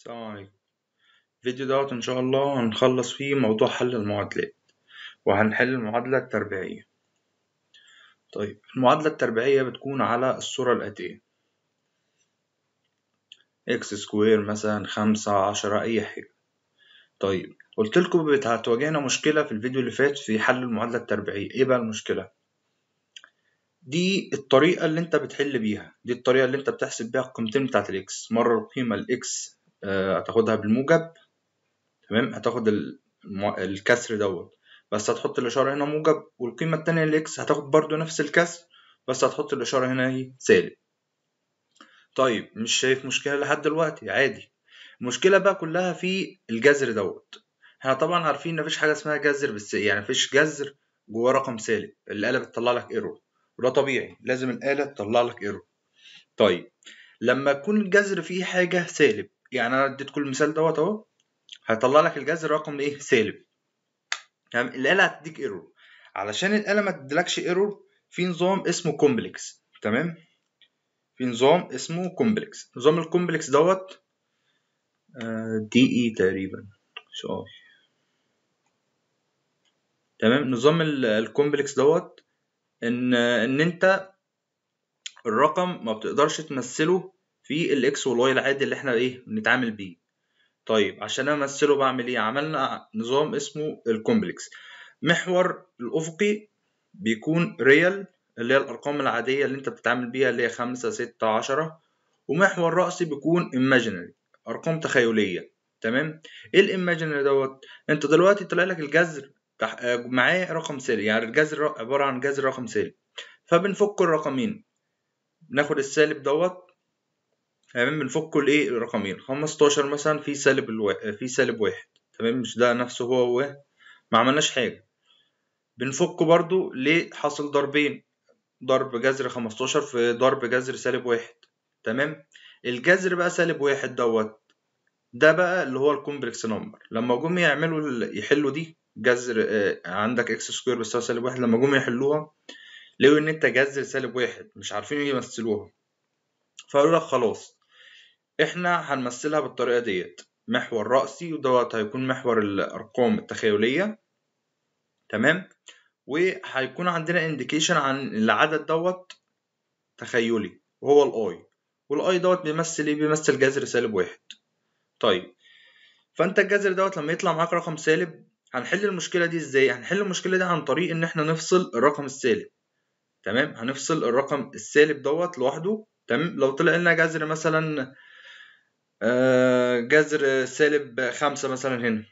السلام عليكم الفيديو دوت ان شاء الله هنخلص فيه موضوع حل المعادلات وهنحل المعادلة التربيعية طيب المعادلة التربيعية بتكون على الصورة الآتية اكس سكوير مثلا خمسة عشرة أي حاجة طيب قلت لكم هتواجهنا مشكلة في الفيديو اللي فات في حل المعادلة التربيعية ايه بقى المشكلة دي الطريقة اللي انت بتحل بيها دي الطريقة اللي انت بتحسب بيها القيمتين بتاعت الاكس مرة القيمة الاكس آه، هتاخدها بالموجب تمام هتاخد الكسر دوت بس هتحط الإشارة هنا موجب والقيمة التانية لإكس هتاخد برضو نفس الكسر بس هتحط الإشارة هنا إيه سالب طيب مش شايف مشكلة لحد دلوقتي عادي المشكلة بقى كلها في الجذر دوت احنا طبعا عارفين مفيش حاجة اسمها جذر بس يعني مفيش جذر جواه رقم سالب الآلة بتطلع لك ايرور وده طبيعي لازم الآلة تطلع لك ايرور طيب لما يكون الجذر فيه حاجة سالب يعني انا اديت كل مثال دوت اهو هيطلع لك الجذر رقم ايه سالب تمام يعني الاله هتديك ايرور علشان الاله ما تديلكش ايرور في نظام اسمه كومبلكس تمام في نظام اسمه كومبلكس نظام الكومبلكس دوت دي آه، اي e تقريبا مش تمام نظام الكومبلكس دوت ان ان انت الرقم ما بتقدرش تمثله في الاكس والواي العادي اللي احنا ايه بنتعامل بيه طيب عشان امثله بعمل ايه عملنا نظام اسمه الكومبلكس محور الافقي بيكون ريال اللي هي الارقام العاديه اللي انت بتتعامل بيها اللي هي 5 6 10 ومحور راسي بيكون ايماجينري ارقام تخيليه تمام ايه الايماجينري دوت انت دلوقتي طلع لك الجذر آه، معاه رقم سالب يعني الجذر عباره عن جذر رقم سالب فبنفك الرقمين ناخد السالب دوت تمام بنفكه لايه رقمين 15 مثلا في سالب الو... في سالب واحد تمام مش ده نفسه هو هو ما عملناش حاجة بنفكه برضو ليه حاصل ضربين ضرب جذر 15 في ضرب جذر سالب واحد تمام الجذر بقى سالب واحد دوت ده بقى اللي هو الكومبلكس نمبر لما جم يعملوا يحلوا دي جذر آه، عندك اكس سكوير بيساوي سالب واحد لما جم يحلوها لقوا ان انت جذر سالب واحد مش عارفين يمثلوها فقالوا لك خلاص احنا هنمثلها بالطريقة ديت محور رأسي ودوت هيكون محور الأرقام التخيلية تمام وهيكون عندنا انديكيشن عن العدد دوت تخيلي وهو الاي والاي دوت بيمثل ايه بيمثل جذر سالب واحد طيب فانت الجذر دوت لما يطلع معاك رقم سالب هنحل المشكله دي ازاي هنحل المشكله دي عن طريق ان احنا نفصل الرقم السالب تمام هنفصل الرقم السالب دوت لوحده تمام لو طلع لنا جذر مثلا آه، جذر سالب خمسة مثلا هنا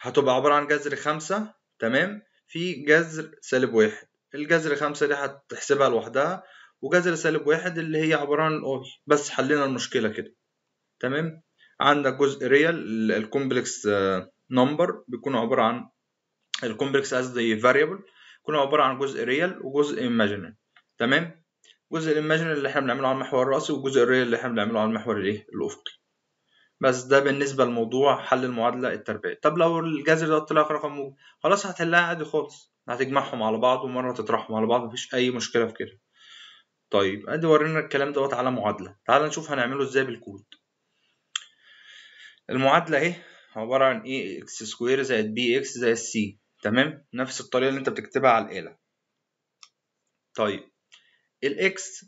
هتبقى عبارة عن جذر خمسة تمام في جذر سالب واحد الجذر خمسة دي هتحسبها لوحدها وجذر سالب واحد اللي هي عبارة عن اوي بس حلينا المشكلة كده تمام عندك جزء ريال الكومبلكس نمبر بيكون عبارة عن الكومبلكس قصدي فاريبل بيكون عبارة عن جزء ريال وجزء ايماجينري تمام الجزء الإيماجينال اللي احنا بنعمله على المحور الرأسي والجزء الريال اللي احنا بنعمله على المحور الايه الأفقي بس ده بالنسبة لموضوع حل المعادلة التربيعية طب لو الجذر ده طلع رقم موجب خلاص هتحلها عادي خالص هتجمعهم على بعض ومرة تطرحهم على بعض مفيش أي مشكلة في كده طيب ادي ورينا الكلام دوت على معادلة تعال نشوف هنعمله ازاي بالكود المعادلة اهي عبارة عن ايه اكس سكوير زائد بي اكس زائد سي تمام نفس الطريقة اللي انت بتكتبها على الآلة طيب الاكس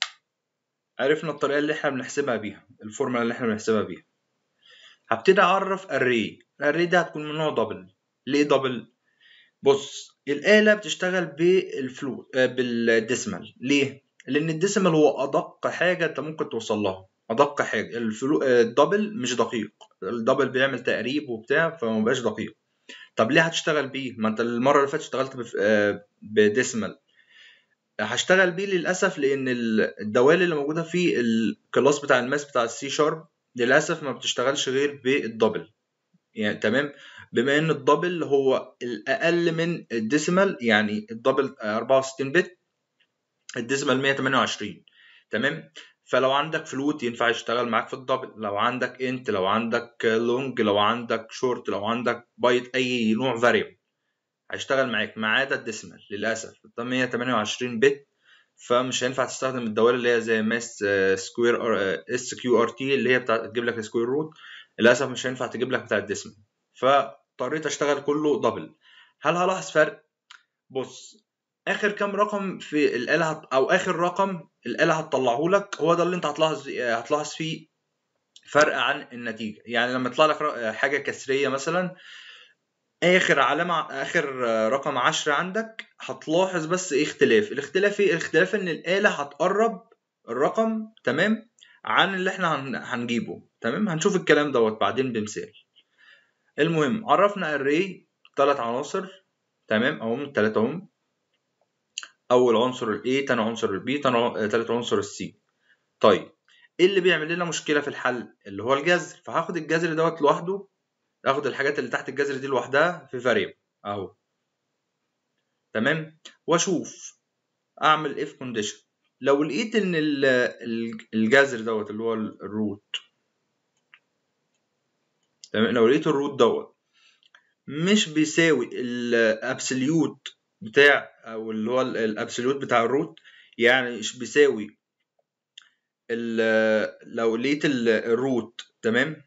عرفنا الطريقة اللي احنا بنحسبها بيها الفورمولا اللي احنا بنحسبها بيها هبتدي اعرف الري الري دي هتكون من نوع دبل ليه دبل بص الآلة بتشتغل بالفلو آه، بالديسمال ليه؟ لأن الديسمال هو أدق حاجة أنت ممكن توصل لها أدق حاجة الفلو الدبل آه، مش دقيق الدبل بيعمل تقريب وبتاع فمبقاش دقيق طب ليه هتشتغل بيه؟ ما أنت المرة اللي فاتت اشتغلت بف... آه، بديسمال هشتغل بيه للأسف لأن الدوال اللي موجودة في الكلاس بتاع الماس بتاع السي شارب للاسف ما بتشتغلش غير بالدبل يعني تمام بما ان الدبل هو الاقل من الديسمال يعني الدبل 64 بت الديسمال 128 تمام فلو عندك فلوت ينفع يشتغل معاك في الدبل لو عندك انت لو عندك لونج لو عندك شورت لو عندك بايت اي نوع فاريبل هيشتغل معاك ما عدا الديسمال للاسف ده 128 بت فمش هينفع تستخدم الدوال اللي هي زي ماس آه، سكوير اس كيو ار تي اللي هي بتاعت تجيب لك سكوير روت للاسف مش هينفع تجيب لك بتاع الديسمال فاضطريت اشتغل كله دبل هل هلاحظ فرق بص اخر كام رقم في الاله او اخر رقم الاله هتطلعه لك هو ده اللي انت هتلاحظ آه، هتلاحظ فيه فرق عن النتيجه يعني لما يطلع لك حاجه كسريه مثلا اخر علامه اخر آه، رقم عشرة عندك هتلاحظ بس ايه اختلاف الاختلاف ايه الاختلاف ان الاله هتقرب الرقم تمام عن اللي احنا هنجيبه تمام هنشوف الكلام دوت بعدين بمثال المهم عرفنا الري تلات عناصر تمام اهم التلاتة اهم اول عنصر الاي تاني عنصر البي آه، تالت عنصر السي طيب ايه اللي بيعمل لنا مشكله في الحل اللي هو الجذر فهاخد الجذر دوت لوحده اخد الحاجات اللي تحت الجذر دي لوحدها في فاريبل اهو تمام واشوف اعمل اف كونديشن لو لقيت ان الجذر دوت اللي هو الروت تمام لو لقيت الروت دوت مش بيساوي الابسوليوت بتاع او اللي هو الابسوليوت بتاع الروت يعني مش بيساوي لو لقيت الروت تمام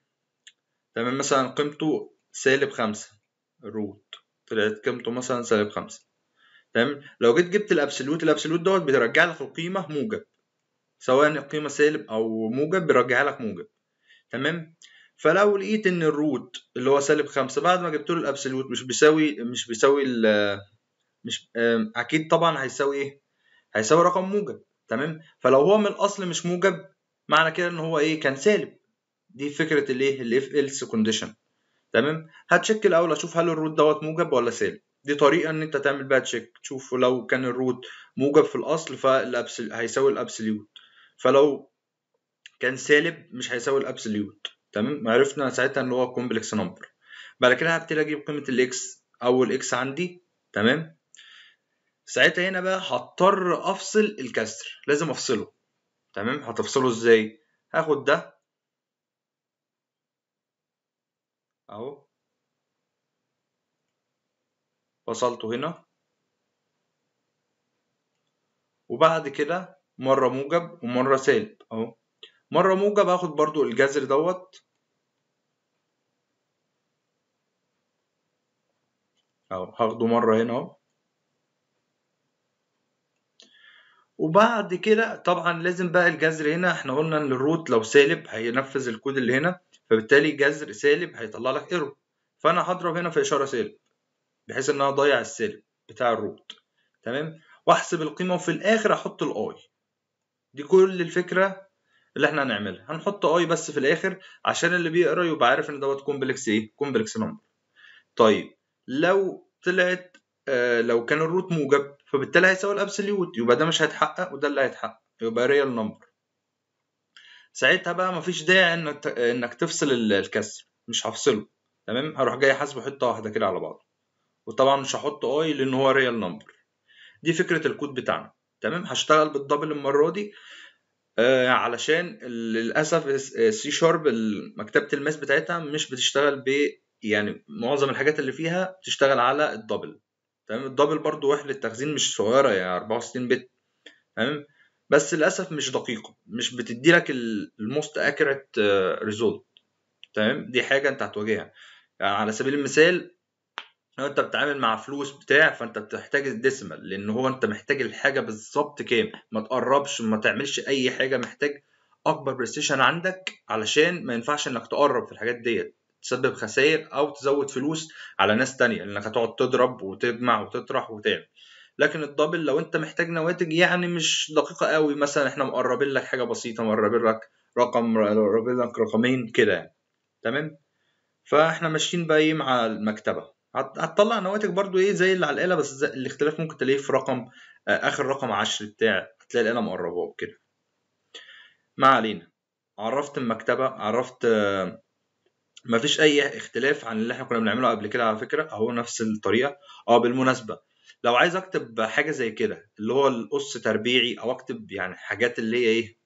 تمام مثلا قيمته سالب خمسة روت طلعت قيمته مثلا سالب خمسة تمام لو جيت جبت الابسلوت الابسلوت دوت بيرجع لك القيمة موجب سواء القيمة سالب أو موجب بيرجعها لك موجب تمام فلو لقيت إن الروت اللي هو سالب خمسة بعد ما جبت له الابسلوت مش بيساوي مش بيساوي ال مش أكيد طبعا هيساوي إيه؟ هيساوي رقم موجب تمام فلو هو من الأصل مش موجب معنى كده إن هو إيه كان سالب دي فكره الايه الاف الس كونديشن تمام هتشيك الاول اشوف هل الروت دوت موجب ولا سالب دي طريقه ان انت تعمل بيها تشيك تشوف لو كان الروت موجب في الاصل فالابسل هيساوي الابسوليوت فلو كان سالب مش هيساوي الابسوليوت تمام عرفنا ساعتها ان هو كومبلكس نمبر بعد كده هبتدي اجيب قيمه الاكس اول اكس عندي تمام ساعتها هنا بقى هضطر افصل الكسر لازم افصله تمام هتفصله ازاي هاخد ده اهو وصلته هنا وبعد كده مرة موجب ومرة سالب اهو مرة موجب هاخد برضو الجذر دوت اهو هاخده مرة هنا اهو وبعد كده طبعا لازم بقى الجذر هنا احنا قلنا ان الروت لو سالب هينفذ الكود اللي هنا فبالتالي جذر سالب هيطلع لك ايرور فانا هضرب هنا في اشاره سالب بحيث ان انا اضيع السالب بتاع الروت تمام واحسب القيمه وفي الاخر احط الاي دي كل الفكره اللي احنا هنعملها هنحط اي بس في الاخر عشان اللي بيقرا يبقى عارف ان دوت كومبلكس ايه كومبلكس نمبر طيب لو طلعت آه لو كان الروت موجب فبالتالي هيساوي الابسوليوت يبقى ده مش هيتحقق وده اللي هيتحقق يبقى ريال نمبر ساعتها بقى مفيش داعي انك انك تفصل الكسر مش هفصله تمام هروح جاي حاسبه حته واحده كده على بعضه وطبعا مش هحط اي لان هو ريال نمبر دي فكره الكود بتاعنا تمام هشتغل بالدبل المره دي آه علشان للاسف السي شارب مكتبه الماس بتاعتها مش بتشتغل ب يعني معظم الحاجات اللي فيها بتشتغل على الدبل تمام الدبل برضو وحده التخزين مش صغيره يعني 64 بت تمام بس للاسف مش دقيقه مش بتدي لك الموست اكيوريت ريزولت تمام دي حاجه انت هتواجهها يعني على سبيل المثال لو انت بتتعامل مع فلوس بتاع فانت بتحتاج الديسمال لان هو انت محتاج الحاجه بالظبط كام ما تقربش ما تعملش اي حاجه محتاج اكبر بريسيشن عندك علشان ما ينفعش انك تقرب في الحاجات ديت تسبب خسائر او تزود فلوس على ناس تانية لانك هتقعد تضرب وتجمع وتطرح وتعمل لكن الدبل لو انت محتاج نواتج يعني مش دقيقه قوي مثلا احنا مقربين لك حاجه بسيطه مقربين لك رقم مقربين لك رقمين كده يعني تمام فاحنا ماشيين بقى ايه مع المكتبه هتطلع نواتج برضو ايه زي اللي على الاله بس الاختلاف ممكن تلاقيه في رقم آه، اخر رقم 10 بتاعك هتلاقي الاله مقرباه كده ما علينا عرفت المكتبه عرفت آه، مفيش اي اختلاف عن اللي احنا كنا بنعمله قبل كده على فكره اهو نفس الطريقه اه بالمناسبه لو عايز اكتب حاجه زي كده اللي هو القص تربيعي او اكتب يعني حاجات اللي هي ايه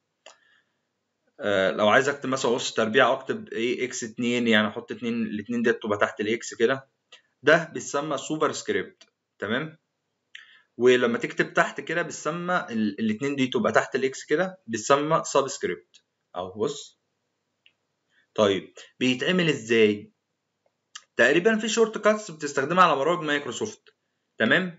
آه، لو عايز اكتب مثلا قص تربيع او اكتب ايه اكس 2 يعني احط 2 الاثنين ديت تبقى تحت الاكس كده ده بيتسمى سوبر سكريبت تمام ولما تكتب تحت كده بتسمى الاثنين دي تبقى تحت الاكس كده بتسمى سب سكريبت اهو بص طيب بيتعمل ازاي تقريبا في شورت كاتس بتستخدمها على برامج مايكروسوفت تمام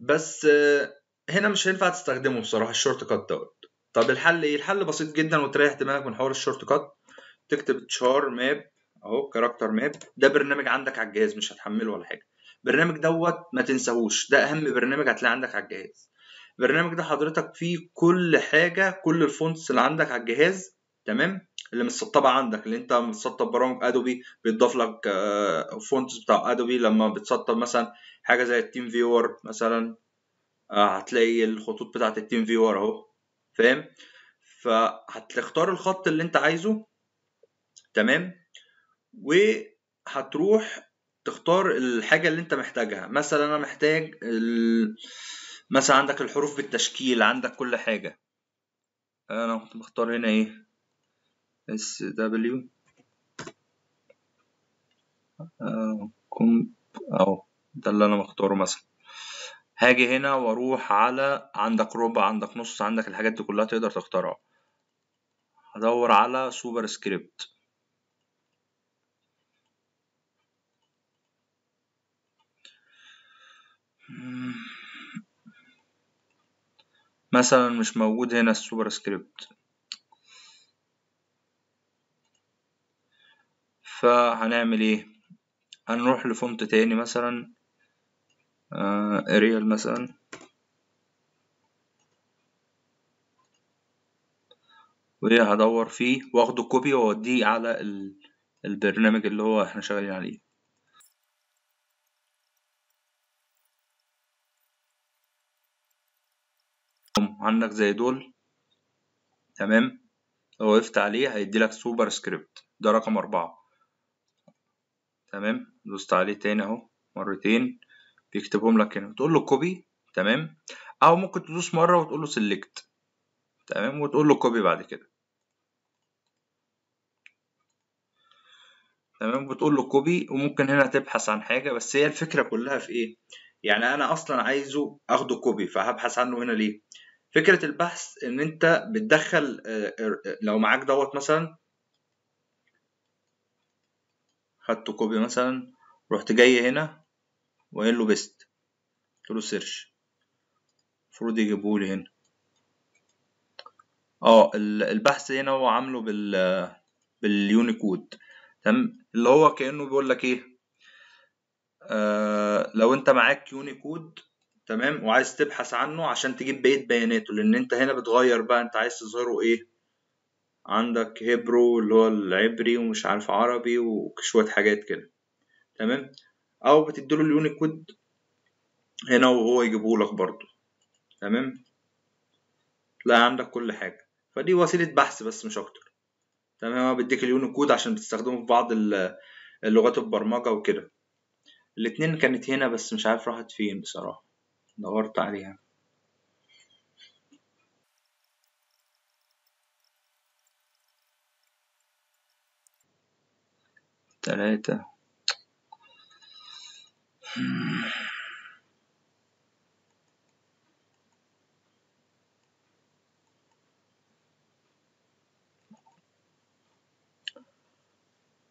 بس آه، هنا مش هينفع تستخدمه بصراحه الشورت كات دوت طب الحل ايه الحل بسيط جدا وتريح دماغك من حوار الشورت كات تكتب تشار ماب اهو كاركتر ماب ده برنامج عندك على الجهاز مش هتحمله ولا حاجه البرنامج دوت ما تنساهوش ده اهم برنامج هتلاقيه عندك على الجهاز البرنامج ده حضرتك فيه كل حاجه كل الفونتس اللي عندك على الجهاز تمام اللي متسطبه عندك اللي انت متسطب برامج ادوبي بيضاف لك فونتس آه، بتاع ادوبي لما بتسطب مثلا حاجه زي التيم فيور مثلا آه، هتلاقي الخطوط بتاعه التيم فيور اهو فاهم فهتختار الخط اللي انت عايزه تمام وهتروح تختار الحاجه اللي انت محتاجها مثلا انا محتاج ال... مثلا عندك الحروف بالتشكيل عندك كل حاجه انا كنت بختار هنا ايه اس آه، دبليو كومب اهو ده اللي انا مختاره مثلا هاجي هنا واروح على عندك ربع عندك نص عندك الحاجات دي كلها تقدر تختارها هدور على سوبر سكريبت مثلا مش موجود هنا السوبر سكريبت فهنعمل ايه هنروح لفونت تاني مثلا اريال آه، مثلا وهدور فيه واخده كوبي واوديه على البرنامج اللي هو احنا شغالين عليه عندك زي دول تمام لو وقفت عليه هيديلك سوبر سكريبت ده رقم أربعة تمام دوست عليه تاني اهو مرتين بيكتبهم لك هنا تقول له كوبي تمام او ممكن تدوس مره وتقول له سيلكت تمام وتقول له كوبي بعد كده تمام بتقول له كوبي وممكن هنا تبحث عن حاجه بس هي الفكره كلها في ايه يعني انا اصلا عايزه اخده كوبي فهبحث عنه هنا ليه فكره البحث ان انت بتدخل آه، آه، لو معاك دوت مثلا خدت كوبي مثلا رحت جاي هنا وقايل له بيست قلت له سيرش المفروض يجيبهولي هنا اه البحث هنا هو عامله بال باليونيكود تمام اللي هو كانه بيقول لك ايه آه لو انت معاك يونيكود تمام وعايز تبحث عنه عشان تجيب بقيه بياناته لان انت هنا بتغير بقى انت عايز تظهره ايه عندك هيبرو اللي هو العبري ومش عارف عربي وشوية حاجات كده تمام أو بتديله اليونيكود هنا وهو يجيبهولك برضو تمام تلاقي عندك كل حاجة فدي وسيلة بحث بس مش أكتر تمام هو بيديك اليونيكود عشان تستخدمه في بعض اللغات البرمجة وكده الاتنين كانت هنا بس مش عارف راحت فين بصراحة دورت عليها تلاتة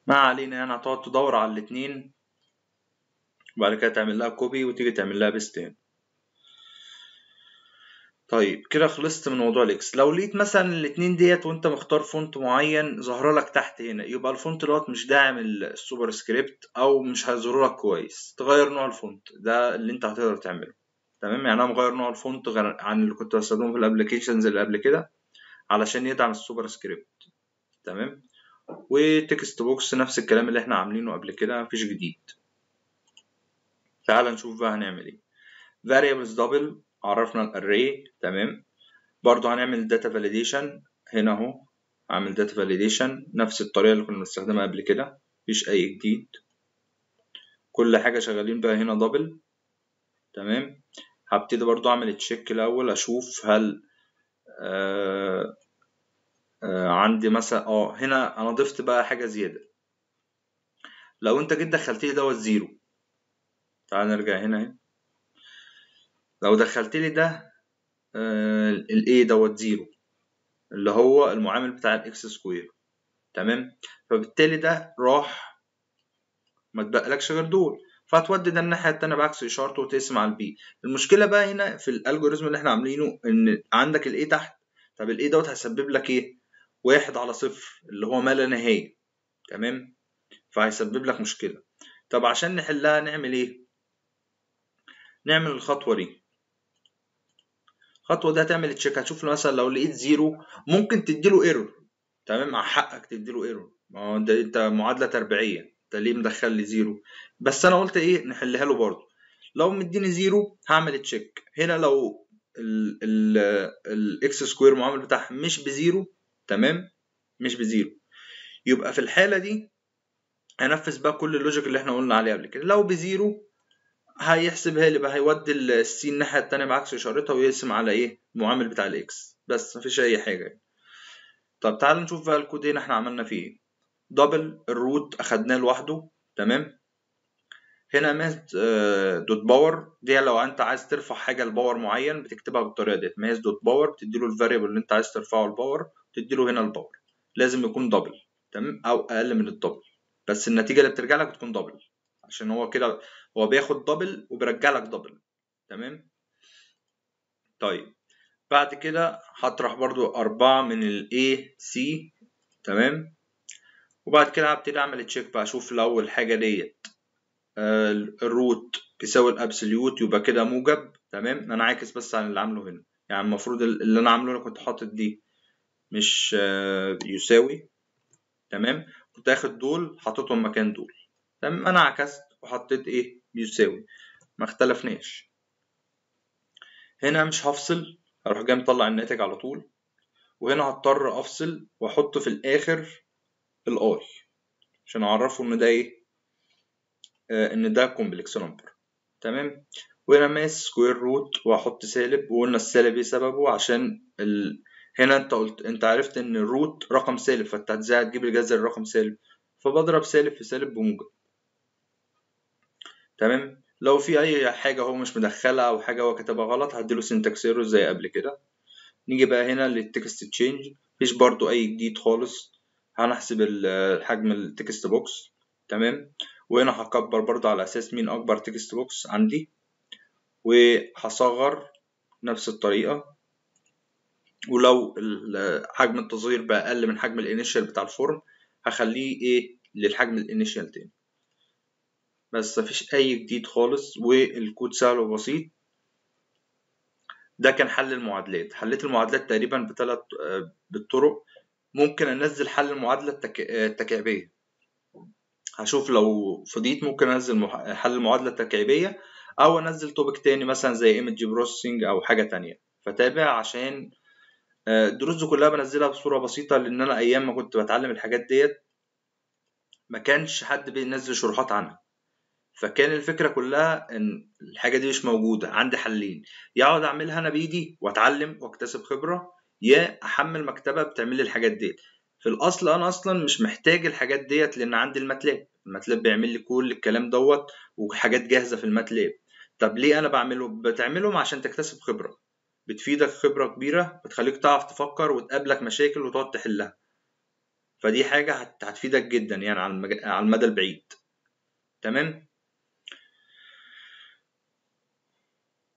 ما علينا يعني هتقعد تدور على الاتنين وبعد كده تعمل لها كوبي وتيجي تعمل لها بيستين طيب كده خلصت من موضوع الاكس لو لقيت مثلا الاتنين ديت وانت مختار فونت معين ظاهره لك تحت هنا يبقى الفونت دوت مش داعم السوبر سكريبت او مش هيظهر لك كويس تغير نوع الفونت ده اللي انت هتقدر تعمله تمام يعني انا مغير نوع الفونت عن اللي كنت بستخدمه في الابلكيشنز اللي قبل كده علشان يدعم السوبر سكريبت تمام وتكست بوكس نفس الكلام اللي احنا عاملينه قبل كده مفيش جديد تعال نشوف بقى هنعمل ايه variables double عرفنا الاري تمام برضو هنعمل داتا فاليديشن هنا اهو هعمل داتا فاليديشن نفس الطريقه اللي كنا بنستخدمها قبل كده مفيش اي جديد كل حاجه شغالين بيها هنا دبل تمام هبتدي برضو اعمل تشيك الاول اشوف هل آه آه عندي مثلا اه هنا انا ضفت بقى حاجه زياده لو انت جيت دخلت لي دوت زيرو تعال نرجع هنا اهي لو دخلت لي ده آه، a دوت زيرو اللي هو المعامل بتاع x سكوير تمام فبالتالي ده راح ما تبقلكش غير دول فهتودي ده الناحيه التانيه بعكس اشارته وتقسم على البي المشكله بقى هنا في الالجوريزم اللي احنا عاملينه ان عندك a تحت طب a دوت هيسبب لك ايه واحد على صفر اللي هو ما لا نهايه تمام فهيسبب لك مشكله طب عشان نحلها نعمل ايه نعمل الخطوه دي الخطوه دي هتعمل تشيك هتشوف مثلا لو لقيت زيرو ممكن تديله ايرور تمام مع حقك تديله ايرور ما هو انت معادله تربيعيه انت ليه مدخل لي زيرو بس انا قلت ايه نحلها له برضه لو مديني زيرو هعمل تشيك هنا لو الاكس سكوير معامل بتاعها مش بزيرو تمام مش بزيرو يبقى في الحاله دي هنفذ بقى كل اللوجيك اللي احنا قلنا عليه قبل كده لو بزيرو هيحسب هي بقى هيودي السي الناحية التانية بعكس إشارتها ويقسم على إيه المعامل بتاع الإكس بس مفيش أي حاجة يعني. طب تعال نشوف بقى الكود هنا إحنا عملنا فيه إيه دبل الروت أخدناه لوحده تمام هنا ماس آه، دوت باور دي لو انت عايز ترفع حاجه لباور معين بتكتبها بالطريقه ديت ماس دوت باور له الفاريبل اللي انت عايز ترفعه الباور له هنا الباور لازم يكون دبل تمام او اقل من الدبل بس النتيجه اللي بترجع لك بتكون دبل عشان هو كده هو بياخد دبل وبيرجع لك دبل تمام طيب بعد كده هطرح برضو أربعة من الـ A C تمام وبعد كده هبتدي أعمل تشيك بقى أشوف لو الحاجة ديت آه، الروت بيساوي الأبسوليوت يبقى كده موجب تمام أنا عاكس بس عن اللي عامله هنا يعني المفروض اللي أنا عامله أنا كنت حاطط دي مش آه، يساوي تمام كنت آخد دول حاططهم مكان دول تمام أنا عكست وحطيت ايه بيساوي ما اختلفناش هنا مش هفصل هروح جاي مطلع الناتج على طول وهنا هضطر افصل واحط في الاخر الاي عشان اعرفه ان ده ايه آه ان ده كومبلكس نمبر تمام وهنا ماس سكوير روت وهحط سالب وقلنا السالب ايه سببه عشان ال... هنا انت قلت انت عرفت ان الروت رقم سالب فانت ازاي تجيب الجذر رقم سالب فبضرب سالب في سالب بموجب تمام لو في اي حاجه هو مش مدخلها او حاجه هو كتبها غلط هديله سينتاكس ايرور زي قبل كده نيجي بقى هنا للتكست تشينج مفيش برضو اي جديد خالص هنحسب الحجم التكست بوكس تمام وهنا هكبر برضو على اساس مين اكبر تكست بوكس عندي وهصغر نفس الطريقه ولو حجم التصغير بقى اقل من حجم الانيشال بتاع الفورم هخليه ايه للحجم الانيشال تاني بس مفيش اي جديد خالص والكود سهل وبسيط ده كان حل المعادلات حليت المعادلات تقريبا بثلاث آه، بالطرق ممكن انزل حل المعادله آه، التكعيبيه هشوف لو فضيت ممكن انزل حل المعادله التكعيبيه او انزل توبيك تاني مثلا زي ايمج بروسيسنج او حاجه تانية فتابع عشان آه، الدروس دي كلها بنزلها بصوره بسيطه لان انا ايام ما كنت بتعلم الحاجات ديت ما كانش حد بينزل شروحات عنها فكان الفكره كلها ان الحاجه دي مش موجوده عندي حلين يا اقعد اعملها انا بايدي واتعلم واكتسب خبره يا احمل مكتبه بتعمل لي الحاجات ديت في الاصل انا اصلا مش محتاج الحاجات ديت لان عندي الماتلاب الماتلاب بيعمل لي كل الكلام دوت وحاجات جاهزه في الماتلاب طب ليه انا بعمله بتعملهم عشان تكتسب خبره بتفيدك خبره كبيره بتخليك تعرف تفكر وتقابلك مشاكل وتقعد تحلها فدي حاجه هتفيدك جدا يعني على المدى البعيد تمام